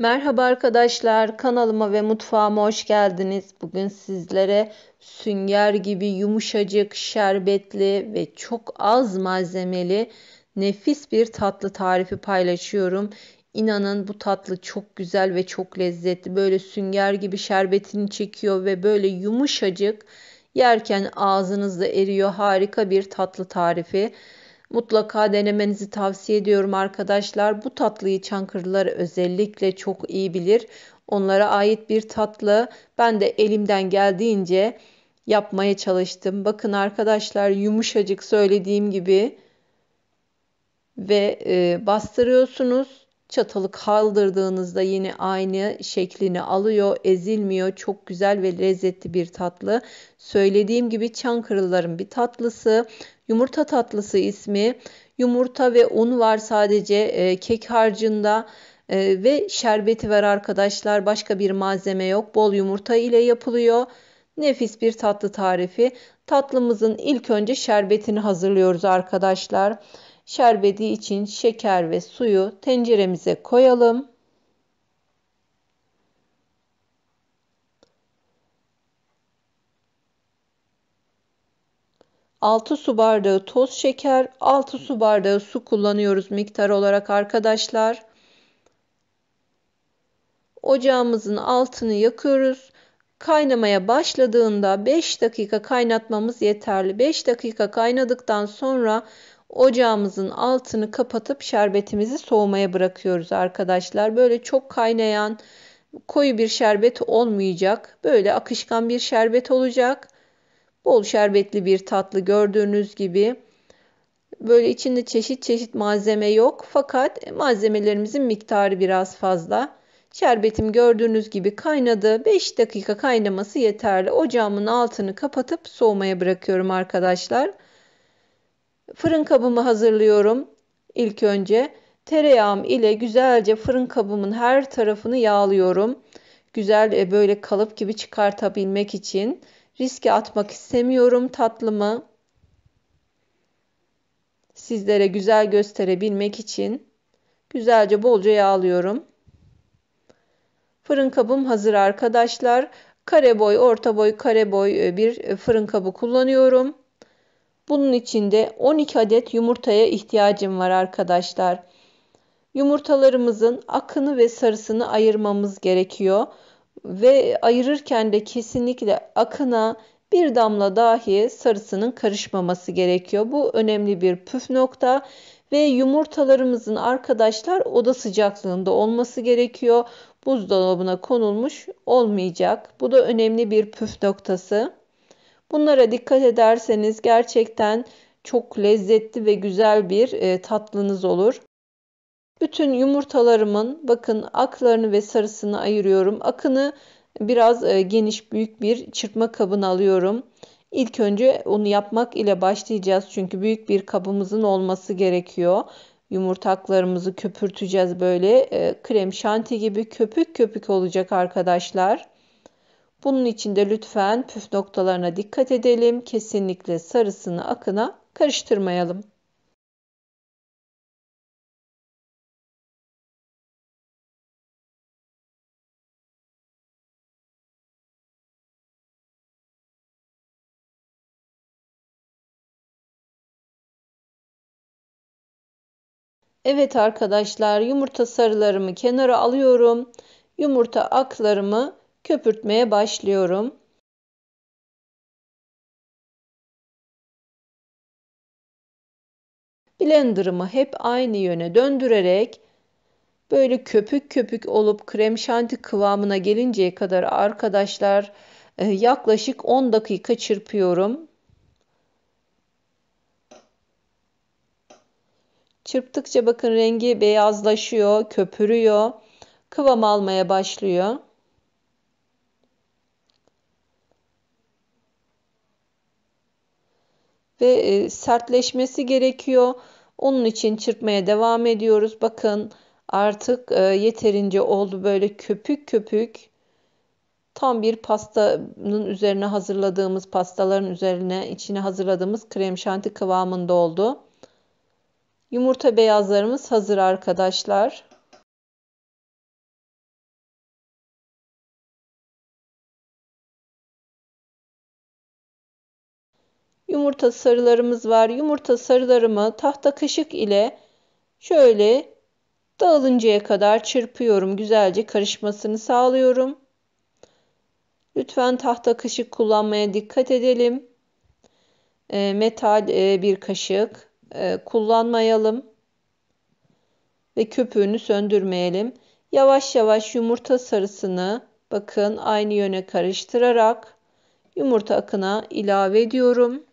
Merhaba arkadaşlar, kanalıma ve mutfağıma hoş geldiniz. Bugün sizlere sünger gibi yumuşacık, şerbetli ve çok az malzemeli nefis bir tatlı tarifi paylaşıyorum. İnanın bu tatlı çok güzel ve çok lezzetli. Böyle sünger gibi şerbetini çekiyor ve böyle yumuşacık yerken ağzınızda eriyor. Harika bir tatlı tarifi. Mutlaka denemenizi tavsiye ediyorum arkadaşlar. Bu tatlıyı Çankırılar özellikle çok iyi bilir. Onlara ait bir tatlı. Ben de elimden geldiğince yapmaya çalıştım. Bakın arkadaşlar yumuşacık söylediğim gibi ve e, bastırıyorsunuz. Çatalı kaldırdığınızda yine aynı şeklini alıyor, ezilmiyor. Çok güzel ve lezzetli bir tatlı. Söylediğim gibi Çankırıların bir tatlısı. Yumurta tatlısı ismi. Yumurta ve un var sadece e, kek harcında e, ve şerbeti var arkadaşlar. Başka bir malzeme yok. Bol yumurta ile yapılıyor. Nefis bir tatlı tarifi. Tatlımızın ilk önce şerbetini hazırlıyoruz arkadaşlar. Şerbeti için şeker ve suyu tenceremize koyalım. 6 su bardağı toz şeker, 6 su bardağı su kullanıyoruz miktar olarak arkadaşlar. Ocağımızın altını yakıyoruz. Kaynamaya başladığında 5 dakika kaynatmamız yeterli. 5 dakika kaynadıktan sonra ocağımızın altını kapatıp şerbetimizi soğumaya bırakıyoruz arkadaşlar. Böyle çok kaynayan koyu bir şerbet olmayacak. Böyle akışkan bir şerbet olacak. Bol şerbetli bir tatlı gördüğünüz gibi. Böyle içinde çeşit çeşit malzeme yok fakat malzemelerimizin miktarı biraz fazla. Şerbetim gördüğünüz gibi kaynadı. 5 dakika kaynaması yeterli. Ocağımın altını kapatıp soğumaya bırakıyorum arkadaşlar. Fırın kabımı hazırlıyorum. ilk önce tereyağım ile güzelce fırın kabımın her tarafını yağlıyorum. Güzel e, böyle kalıp gibi çıkartabilmek için riske atmak istemiyorum tatlımı sizlere güzel gösterebilmek için güzelce bolca yağlıyorum. Fırın kabım hazır arkadaşlar. Kare boy, orta boy, kare boy e, bir e, fırın kabı kullanıyorum. Bunun içinde 12 adet yumurtaya ihtiyacım var arkadaşlar. Yumurtalarımızın akını ve sarısını ayırmamız gerekiyor ve ayırırken de kesinlikle akına bir damla dahi sarısının karışmaması gerekiyor. Bu önemli bir püf nokta ve yumurtalarımızın arkadaşlar oda sıcaklığında olması gerekiyor. Buzdolabına konulmuş olmayacak. Bu da önemli bir püf noktası. Bunlara dikkat ederseniz gerçekten çok lezzetli ve güzel bir e, tatlınız olur. Bütün yumurtalarımın bakın aklarını ve sarısını ayırıyorum. Akını biraz e, geniş büyük bir çırpma kabına alıyorum. İlk önce onu yapmak ile başlayacağız. Çünkü büyük bir kabımızın olması gerekiyor. Yumurtaklarımızı köpürteceğiz böyle. E, krem şanti gibi köpük köpük olacak arkadaşlar. Bunun için de lütfen püf noktalarına dikkat edelim. Kesinlikle sarısını akına karıştırmayalım. Evet arkadaşlar yumurta sarılarımı kenara alıyorum. Yumurta aklarımı köpürtmeye başlıyorum. Blender'ımı hep aynı yöne döndürerek böyle köpük köpük olup krem şanti kıvamına gelinceye kadar arkadaşlar e, yaklaşık 10 dakika çırpıyorum. Çırptıkça bakın rengi beyazlaşıyor, köpürüyor, kıvam almaya başlıyor. Ve e, sertleşmesi gerekiyor. Onun için çırpmaya devam ediyoruz. Bakın artık e, yeterince oldu böyle köpük köpük. Tam bir pastanın üzerine hazırladığımız pastaların üzerine içine hazırladığımız krem şanti kıvamında oldu. Yumurta beyazlarımız hazır arkadaşlar. Yumurta sarılarımız var. Yumurta sarılarımı tahta kaşık ile şöyle dağılıncaya kadar çırpıyorum. Güzelce karışmasını sağlıyorum. Lütfen tahta kaşık kullanmaya dikkat edelim. E, metal e, bir kaşık. E, kullanmayalım ve köpüğünü söndürmeyelim. Yavaş yavaş yumurta sarısını bakın aynı yöne karıştırarak yumurta akına ilave ediyorum.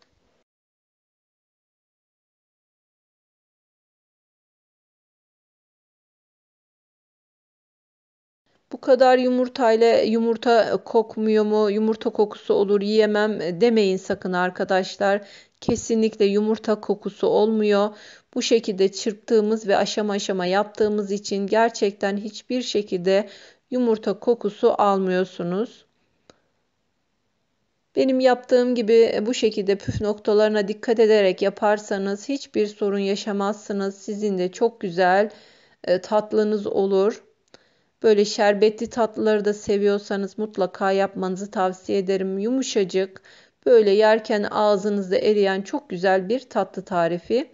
bu kadar yumurtayla yumurta kokmuyor mu yumurta kokusu olur yiyemem demeyin sakın arkadaşlar kesinlikle yumurta kokusu olmuyor bu şekilde çırptığımız ve aşama aşama yaptığımız için gerçekten hiçbir şekilde yumurta kokusu almıyorsunuz benim yaptığım gibi bu şekilde püf noktalarına dikkat ederek yaparsanız hiçbir sorun yaşamazsınız. Sizin de çok güzel e, tatlınız olur. Böyle şerbetli tatlıları da seviyorsanız mutlaka yapmanızı tavsiye ederim. Yumuşacık, böyle yerken ağzınızda eriyen çok güzel bir tatlı tarifi.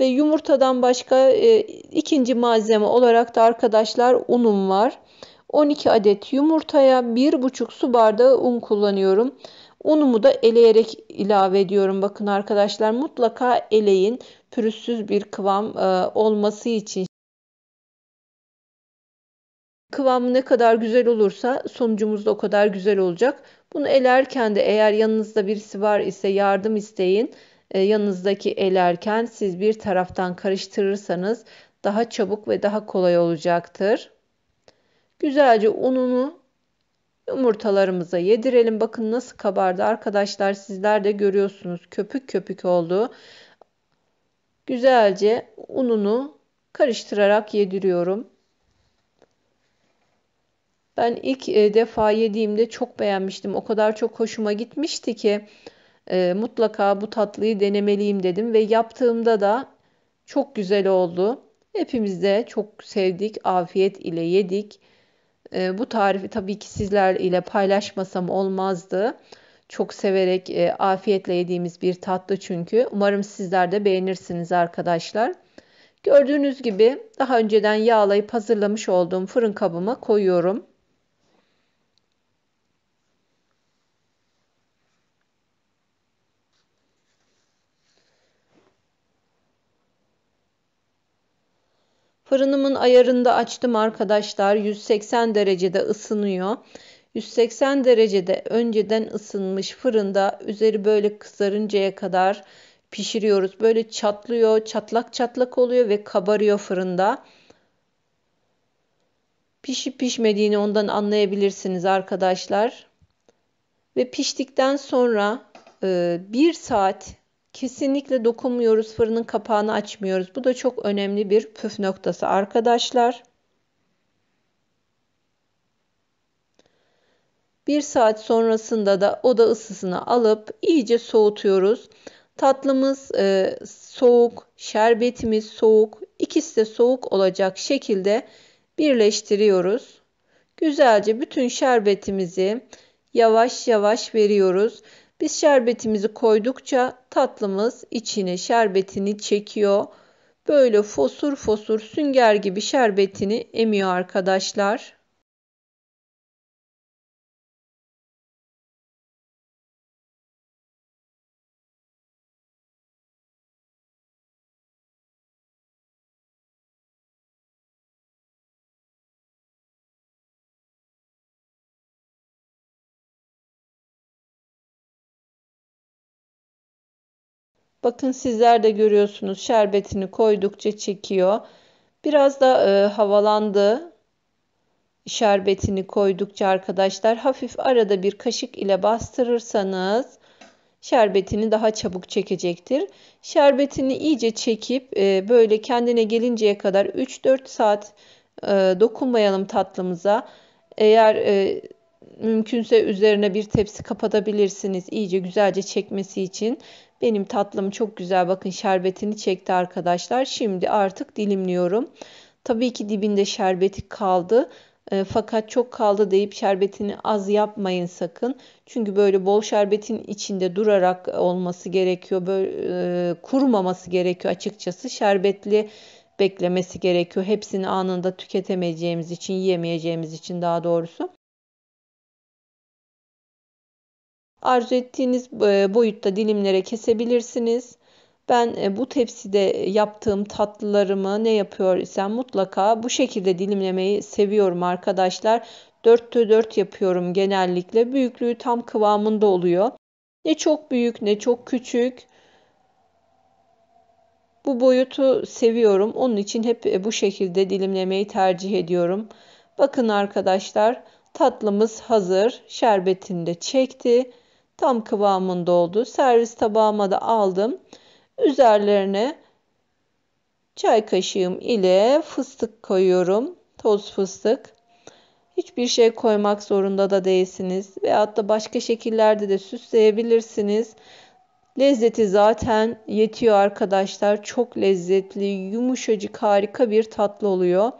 Ve yumurtadan başka e, ikinci malzeme olarak da arkadaşlar unum var. 12 adet yumurtaya 1,5 su bardağı un kullanıyorum. Unumu da eleyerek ilave ediyorum. Bakın arkadaşlar mutlaka eleyin. Pürüzsüz bir kıvam e, olması için. Kıvamı ne kadar güzel olursa sonucumuz da o kadar güzel olacak. Bunu elerken de eğer yanınızda birisi var ise yardım isteyin. E, yanınızdaki elerken siz bir taraftan karıştırırsanız daha çabuk ve daha kolay olacaktır. Güzelce ununu yumurtalarımıza yedirelim. Bakın nasıl kabardı arkadaşlar sizler de görüyorsunuz köpük köpük oldu. Güzelce ununu karıştırarak yediriyorum. Ben ilk e, defa yediğimde çok beğenmiştim. O kadar çok hoşuma gitmişti ki e, mutlaka bu tatlıyı denemeliyim dedim ve yaptığımda da çok güzel oldu. Hepimiz de çok sevdik, afiyet ile yedik. E, bu tarifi tabii ki sizler ile paylaşmasam olmazdı. Çok severek e, afiyetle yediğimiz bir tatlı çünkü. Umarım sizler de beğenirsiniz arkadaşlar. Gördüğünüz gibi daha önceden yağlayıp hazırlamış olduğum fırın kabıma koyuyorum. Fırınımın ayarında açtım arkadaşlar. 180 derecede ısınıyor. 180 derecede önceden ısınmış fırında üzeri böyle kızarıncaya kadar pişiriyoruz. Böyle çatlıyor, çatlak çatlak oluyor ve kabarıyor fırında. Pişip pişmediğini ondan anlayabilirsiniz arkadaşlar. Ve piştikten sonra 1 saat Kesinlikle dokunmuyoruz, fırının kapağını açmıyoruz. Bu da çok önemli bir püf noktası arkadaşlar. 1 saat sonrasında da oda ısısını alıp iyice soğutuyoruz. Tatlımız e, soğuk, şerbetimiz soğuk, ikisi de soğuk olacak şekilde birleştiriyoruz. Güzelce bütün şerbetimizi yavaş yavaş veriyoruz biz şerbetimizi koydukça tatlımız içine şerbetini çekiyor. Böyle fosur fosur sünger gibi şerbetini emiyor arkadaşlar. Bakın sizler de görüyorsunuz şerbetini koydukça çekiyor. Biraz da e, havalandı. Şerbetini koydukça arkadaşlar hafif arada bir kaşık ile bastırırsanız şerbetini daha çabuk çekecektir. Şerbetini iyice çekip e, böyle kendine gelinceye kadar 3-4 saat e, dokunmayalım tatlımıza. Eğer e, mümkünse üzerine bir tepsi kapatabilirsiniz iyice güzelce çekmesi için. Benim tatlım çok güzel bakın şerbetini çekti arkadaşlar. Şimdi artık dilimliyorum. Tabii ki dibinde şerbeti kaldı. E, fakat çok kaldı deyip şerbetini az yapmayın sakın. Çünkü böyle bol şerbetin içinde durarak olması gerekiyor. Böyle e, kurumaması gerekiyor açıkçası. Şerbetli beklemesi gerekiyor. Hepsini anında tüketemeyeceğimiz için, yiyemeyeceğimiz için daha doğrusu. Arzu ettiğiniz e, boyutta dilimlere kesebilirsiniz. Ben e, bu tepside yaptığım tatlılarımı ne yapıyor isem mutlaka bu şekilde dilimlemeyi seviyorum arkadaşlar. 4'te 4 yapıyorum genellikle. Büyüklüğü tam kıvamında oluyor. Ne çok büyük ne çok küçük. Bu boyutu seviyorum. Onun için hep e, bu şekilde dilimlemeyi tercih ediyorum. Bakın arkadaşlar tatlımız hazır. Şerbetini de çekti tam kıvamında oldu. Servis tabağıma da aldım. Üzerlerine çay kaşığım ile fıstık koyuyorum. Toz fıstık. Hiçbir şey koymak zorunda da değilsiniz. Veyahut da başka şekillerde de süsleyebilirsiniz. Lezzeti zaten yetiyor arkadaşlar. Çok lezzetli, yumuşacık, harika bir tatlı oluyor.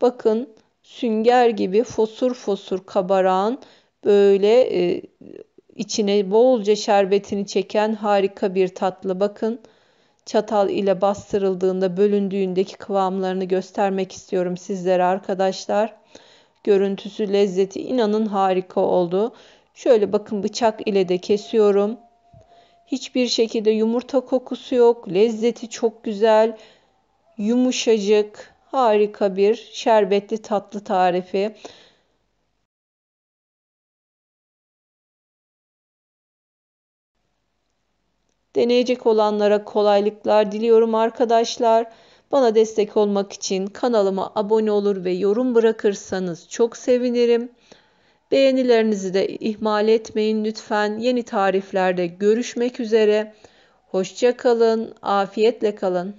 Bakın sünger gibi fosur fosur kabaran böyle e, içine bolca şerbetini çeken harika bir tatlı bakın. Çatal ile bastırıldığında bölündüğündeki kıvamlarını göstermek istiyorum sizlere arkadaşlar. Görüntüsü, lezzeti inanın harika oldu. Şöyle bakın bıçak ile de kesiyorum. Hiçbir şekilde yumurta kokusu yok. Lezzeti çok güzel. Yumuşacık, harika bir şerbetli tatlı tarifi. Deneyecek olanlara kolaylıklar diliyorum arkadaşlar. Bana destek olmak için kanalıma abone olur ve yorum bırakırsanız çok sevinirim. Beğenilerinizi de ihmal etmeyin lütfen. Yeni tariflerde görüşmek üzere. Hoşça kalın, afiyetle kalın.